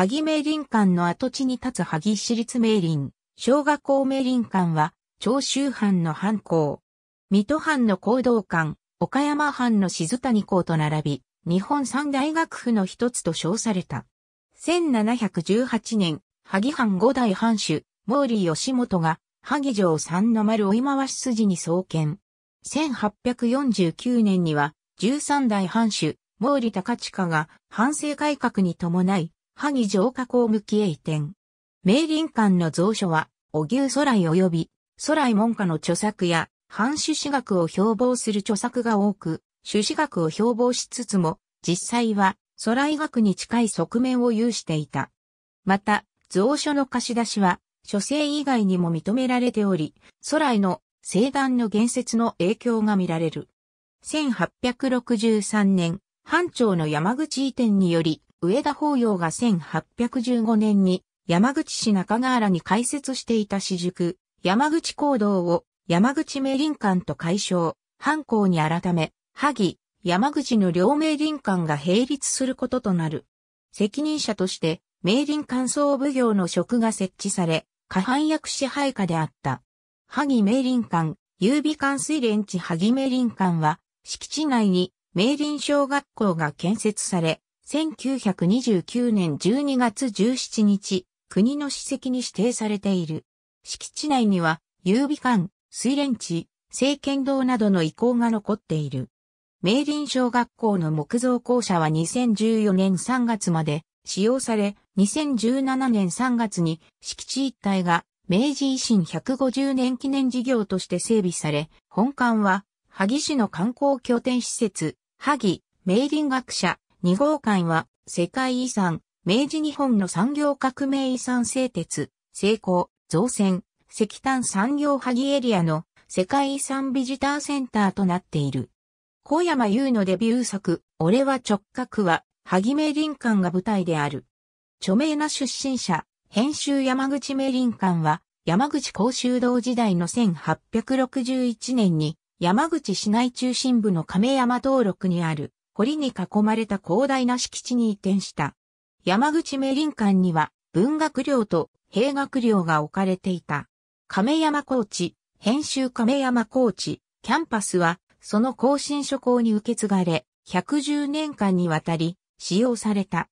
萩名林館の跡地に立つ萩市立名林、小学校名林館は、長州藩の藩校。水戸藩の行動館、岡山藩の静谷校と並び、日本三大学府の一つと称された。1718年、萩藩五代藩主、毛利義元が、萩城三の丸追い回し筋に創建。1849年には、13代藩主、毛利高近が、反省改革に伴い、萩城下校向きへ移転。明林館の蔵書は、お牛空来及び、空来門下の著作や、藩主史学を標榜する著作が多く、朱子学を標榜しつつも、実際は、空来学に近い側面を有していた。また、蔵書の貸し出しは、書生以外にも認められており、空来の聖壇の言説の影響が見られる。1863年、藩庁の山口移転により、上田法要が1815年に山口市中川原に開設していた私塾、山口公道を山口名林館と解消、藩校に改め、萩、山口の両名林館が並立することとなる。責任者として、名林館総奉行の職が設置され、下半役支配下であった。萩名林館、郵美館水連地萩名林館は、敷地内に名林小学校が建設され、1929年12月17日、国の史跡に指定されている。敷地内には、優美館、水蓮地、聖剣堂などの遺構が残っている。明林小学校の木造校舎は2014年3月まで使用され、2017年3月に敷地一帯が明治維新150年記念事業として整備され、本館は萩市の観光拠点施設、萩、明林学者、2号館は世界遺産、明治日本の産業革命遺産製鉄、成功、造船、石炭産業萩エリアの世界遺産ビジターセンターとなっている。小山優のデビュー作、俺は直角は、萩名林館が舞台である。著名な出身者、編集山口名林館は、山口公衆堂時代の1861年に、山口市内中心部の亀山登録にある、堀に囲まれた広大な敷地に移転した。山口名林館には文学寮と兵学寮が置かれていた。亀山高地、編集亀山高地、キャンパスはその更新書校に受け継がれ、110年間にわたり使用された。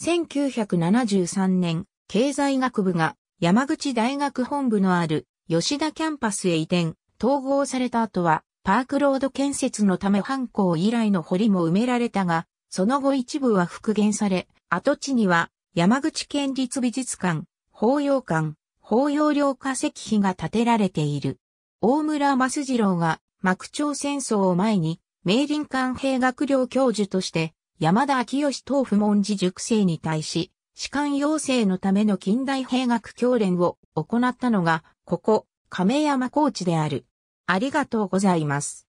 1973年、経済学部が山口大学本部のある吉田キャンパスへ移転、統合された後はパークロード建設のため犯行以来の堀も埋められたが、その後一部は復元され、跡地には山口県立美術館、法要館、法要領化石碑が建てられている。大村益次郎が幕長戦争を前に、明林館兵学寮教授として、山田昭義東府門寺塾生に対し、士官養成のための近代兵学教練を行ったのが、ここ、亀山高地である。ありがとうございます。